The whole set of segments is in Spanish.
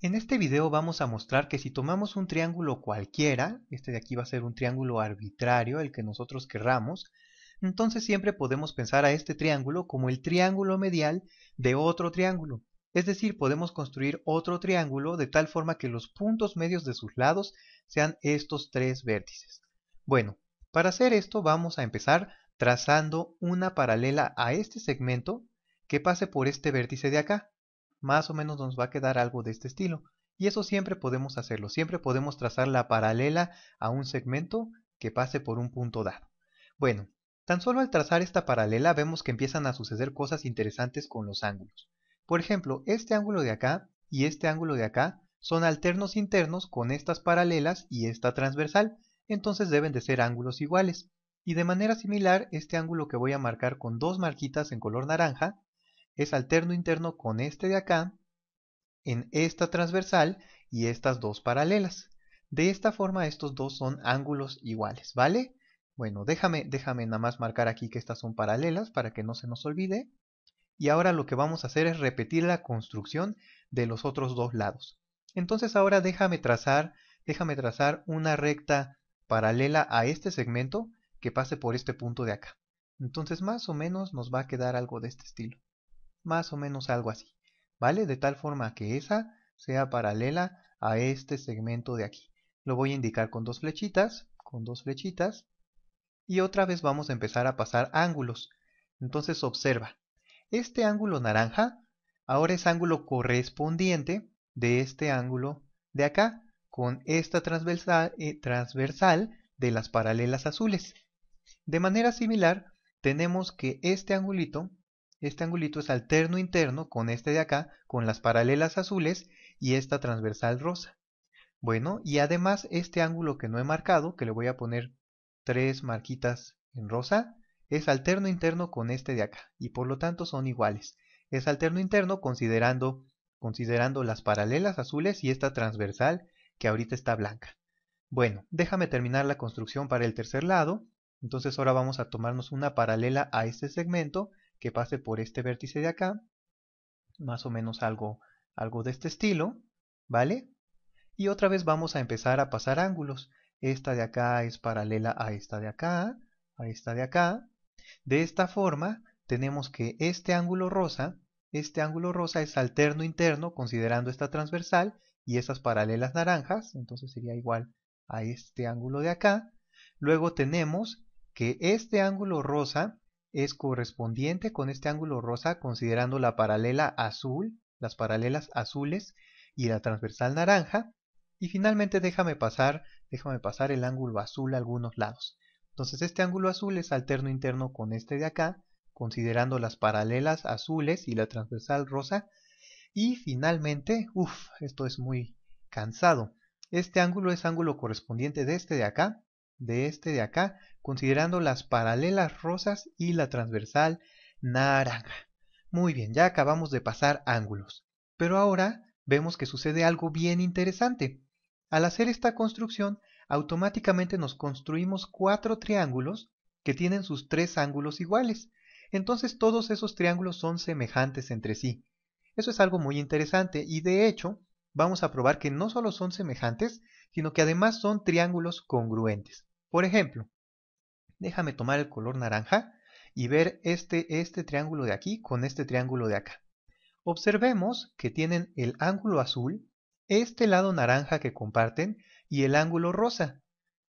En este video vamos a mostrar que si tomamos un triángulo cualquiera, este de aquí va a ser un triángulo arbitrario, el que nosotros querramos, entonces siempre podemos pensar a este triángulo como el triángulo medial de otro triángulo. Es decir, podemos construir otro triángulo de tal forma que los puntos medios de sus lados sean estos tres vértices. Bueno, para hacer esto vamos a empezar trazando una paralela a este segmento que pase por este vértice de acá más o menos nos va a quedar algo de este estilo. Y eso siempre podemos hacerlo, siempre podemos trazar la paralela a un segmento que pase por un punto dado. Bueno, tan solo al trazar esta paralela vemos que empiezan a suceder cosas interesantes con los ángulos. Por ejemplo, este ángulo de acá y este ángulo de acá son alternos internos con estas paralelas y esta transversal, entonces deben de ser ángulos iguales. Y de manera similar, este ángulo que voy a marcar con dos marquitas en color naranja es alterno interno con este de acá, en esta transversal y estas dos paralelas. De esta forma estos dos son ángulos iguales, ¿vale? Bueno, déjame, déjame nada más marcar aquí que estas son paralelas para que no se nos olvide. Y ahora lo que vamos a hacer es repetir la construcción de los otros dos lados. Entonces ahora déjame trazar, déjame trazar una recta paralela a este segmento que pase por este punto de acá. Entonces más o menos nos va a quedar algo de este estilo más o menos algo así, ¿vale? De tal forma que esa sea paralela a este segmento de aquí. Lo voy a indicar con dos flechitas, con dos flechitas, y otra vez vamos a empezar a pasar ángulos. Entonces observa, este ángulo naranja ahora es ángulo correspondiente de este ángulo de acá, con esta transversal, eh, transversal de las paralelas azules. De manera similar, tenemos que este angulito este angulito es alterno interno con este de acá, con las paralelas azules y esta transversal rosa. Bueno, y además este ángulo que no he marcado, que le voy a poner tres marquitas en rosa, es alterno interno con este de acá, y por lo tanto son iguales. Es alterno interno considerando, considerando las paralelas azules y esta transversal que ahorita está blanca. Bueno, déjame terminar la construcción para el tercer lado. Entonces ahora vamos a tomarnos una paralela a este segmento que pase por este vértice de acá, más o menos algo, algo de este estilo, ¿vale? Y otra vez vamos a empezar a pasar ángulos. Esta de acá es paralela a esta de acá, a esta de acá. De esta forma tenemos que este ángulo rosa, este ángulo rosa es alterno interno considerando esta transversal y esas paralelas naranjas, entonces sería igual a este ángulo de acá. Luego tenemos que este ángulo rosa es correspondiente con este ángulo rosa considerando la paralela azul, las paralelas azules y la transversal naranja. Y finalmente déjame pasar, déjame pasar el ángulo azul a algunos lados. Entonces este ángulo azul es alterno interno con este de acá, considerando las paralelas azules y la transversal rosa. Y finalmente, uff, esto es muy cansado. Este ángulo es ángulo correspondiente de este de acá, de este de acá, considerando las paralelas rosas y la transversal naranja. Muy bien, ya acabamos de pasar ángulos. Pero ahora vemos que sucede algo bien interesante. Al hacer esta construcción, automáticamente nos construimos cuatro triángulos que tienen sus tres ángulos iguales. Entonces todos esos triángulos son semejantes entre sí. Eso es algo muy interesante y de hecho vamos a probar que no solo son semejantes, sino que además son triángulos congruentes. Por ejemplo, déjame tomar el color naranja y ver este, este triángulo de aquí con este triángulo de acá. Observemos que tienen el ángulo azul, este lado naranja que comparten y el ángulo rosa.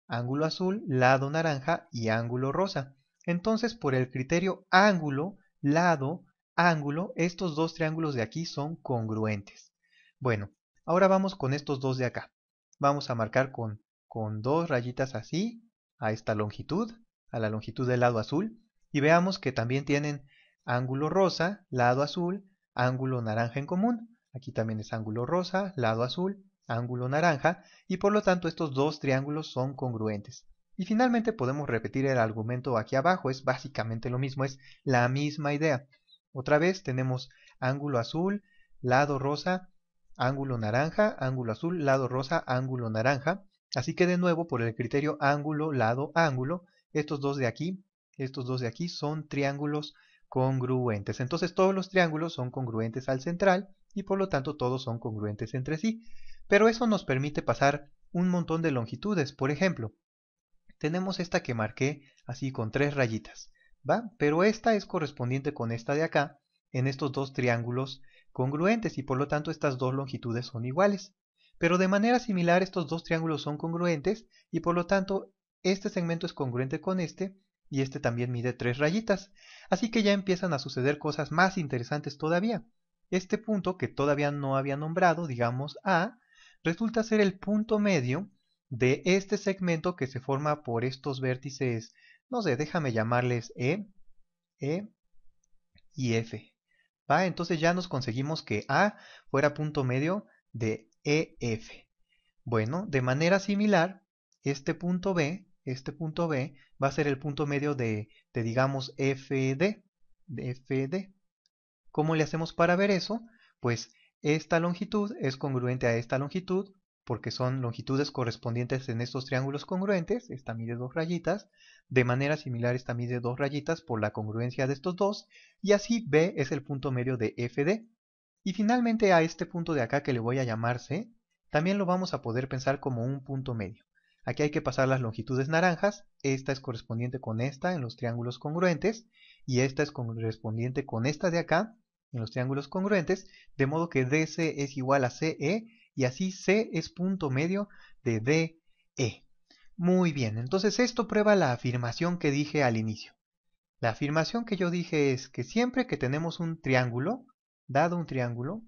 Ángulo azul, lado naranja y ángulo rosa. Entonces, por el criterio ángulo, lado, ángulo, estos dos triángulos de aquí son congruentes. Bueno, ahora vamos con estos dos de acá. Vamos a marcar con, con dos rayitas así a esta longitud, a la longitud del lado azul, y veamos que también tienen ángulo rosa, lado azul, ángulo naranja en común. Aquí también es ángulo rosa, lado azul, ángulo naranja, y por lo tanto estos dos triángulos son congruentes. Y finalmente podemos repetir el argumento aquí abajo, es básicamente lo mismo, es la misma idea. Otra vez tenemos ángulo azul, lado rosa, ángulo naranja, ángulo azul, lado rosa, ángulo naranja. Así que de nuevo, por el criterio ángulo, lado, ángulo, estos dos de aquí, estos dos de aquí son triángulos congruentes. Entonces todos los triángulos son congruentes al central y por lo tanto todos son congruentes entre sí. Pero eso nos permite pasar un montón de longitudes. Por ejemplo, tenemos esta que marqué así con tres rayitas, ¿va? Pero esta es correspondiente con esta de acá en estos dos triángulos congruentes y por lo tanto estas dos longitudes son iguales. Pero de manera similar estos dos triángulos son congruentes y por lo tanto este segmento es congruente con este y este también mide tres rayitas. Así que ya empiezan a suceder cosas más interesantes todavía. Este punto que todavía no había nombrado, digamos A, resulta ser el punto medio de este segmento que se forma por estos vértices, no sé, déjame llamarles E, E y F. ¿Va? Entonces ya nos conseguimos que A fuera punto medio de EF. Bueno, de manera similar, este punto B, este punto B va a ser el punto medio de, de digamos, FD, de FD. ¿Cómo le hacemos para ver eso? Pues esta longitud es congruente a esta longitud porque son longitudes correspondientes en estos triángulos congruentes, esta mide dos rayitas, de manera similar esta mide dos rayitas por la congruencia de estos dos, y así B es el punto medio de FD. Y finalmente a este punto de acá que le voy a llamar C, también lo vamos a poder pensar como un punto medio. Aquí hay que pasar las longitudes naranjas, esta es correspondiente con esta en los triángulos congruentes, y esta es correspondiente con esta de acá en los triángulos congruentes, de modo que DC es igual a CE, y así C es punto medio de DE. Muy bien, entonces esto prueba la afirmación que dije al inicio. La afirmación que yo dije es que siempre que tenemos un triángulo, dado un triángulo,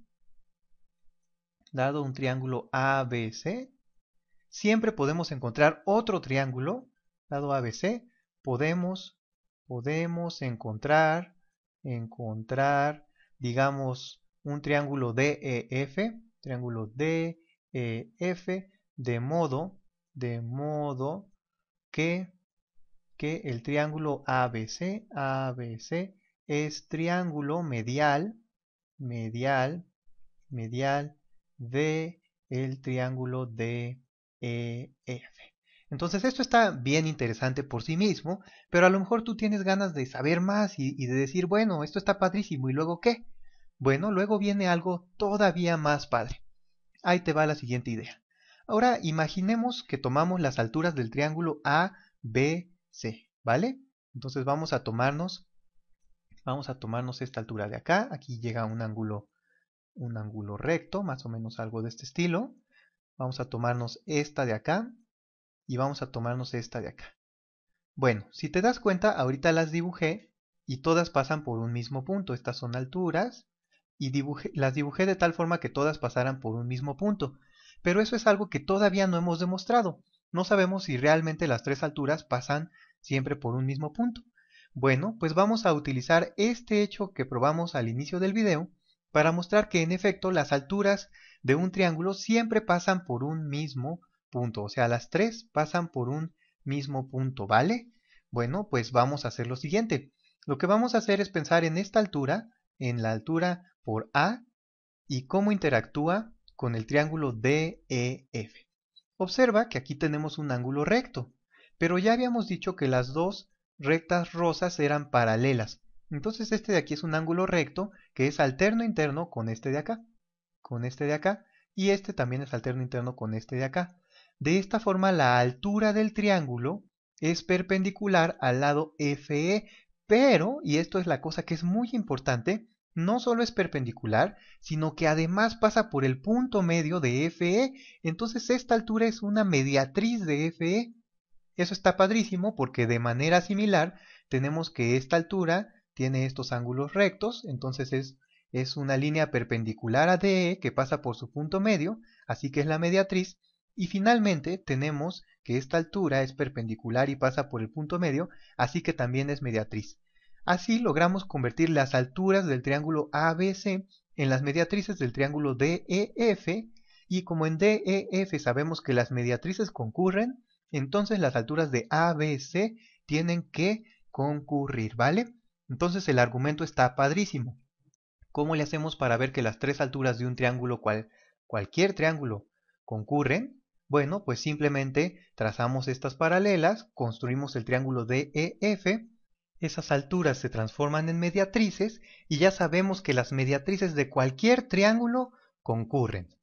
dado un triángulo ABC, siempre podemos encontrar otro triángulo, dado ABC, podemos, podemos encontrar, encontrar, digamos, un triángulo DEF, triángulo DEF, de modo, de modo que, que el triángulo ABC, ABC es triángulo medial, medial, medial de el triángulo de EF. Eh, Entonces esto está bien interesante por sí mismo, pero a lo mejor tú tienes ganas de saber más y, de decir, bueno, esto está padrísimo, ¿y luego qué? Bueno, luego viene algo todavía más padre. Ahí te va la siguiente idea. Ahora imaginemos que tomamos las alturas del triángulo ABC, ¿vale? Entonces vamos a tomarnos vamos a tomarnos esta altura de acá, aquí llega un ángulo, un ángulo recto, más o menos algo de este estilo, vamos a tomarnos esta de acá y vamos a tomarnos esta de acá. Bueno, si te das cuenta, ahorita las dibujé y todas pasan por un mismo punto, estas son alturas y las dibujé de tal forma que todas pasaran por un mismo punto, pero eso es algo que todavía no hemos demostrado. No sabemos si realmente las tres alturas pasan siempre por un mismo punto. Bueno, pues vamos a utilizar este hecho que probamos al inicio del video para mostrar que en efecto las alturas de un triángulo siempre pasan por un mismo punto, o sea, las tres pasan por un mismo punto, ¿vale? Bueno, pues vamos a hacer lo siguiente. Lo que vamos a hacer es pensar en esta altura, en la altura por A, y cómo interactúa con el triángulo DEF. Observa que aquí tenemos un ángulo recto, pero ya habíamos dicho que las dos rectas rosas eran paralelas. Entonces este de aquí es un ángulo recto que es alterno interno con este de acá, con este de acá, y este también es alterno interno con este de acá. De esta forma la altura del triángulo es perpendicular al lado FE, pero, y esto es la cosa que es muy importante, no solo es perpendicular, sino que además pasa por el punto medio de FE, entonces esta altura es una mediatriz de FE, eso está padrísimo porque de manera similar tenemos que esta altura tiene estos ángulos rectos, entonces es, es una línea perpendicular a DE que pasa por su punto medio, así que es la mediatriz, y finalmente tenemos que esta altura es perpendicular y pasa por el punto medio, así que también es mediatriz. Así logramos convertir las alturas del triángulo ABC en las mediatrices del triángulo DEF, y como en DEF sabemos que las mediatrices concurren, entonces las alturas de ABC C tienen que concurrir, ¿vale? Entonces el argumento está padrísimo. ¿Cómo le hacemos para ver que las tres alturas de un triángulo, cual, cualquier triángulo, concurren? Bueno, pues simplemente trazamos estas paralelas, construimos el triángulo DEF, e, esas alturas se transforman en mediatrices y ya sabemos que las mediatrices de cualquier triángulo concurren.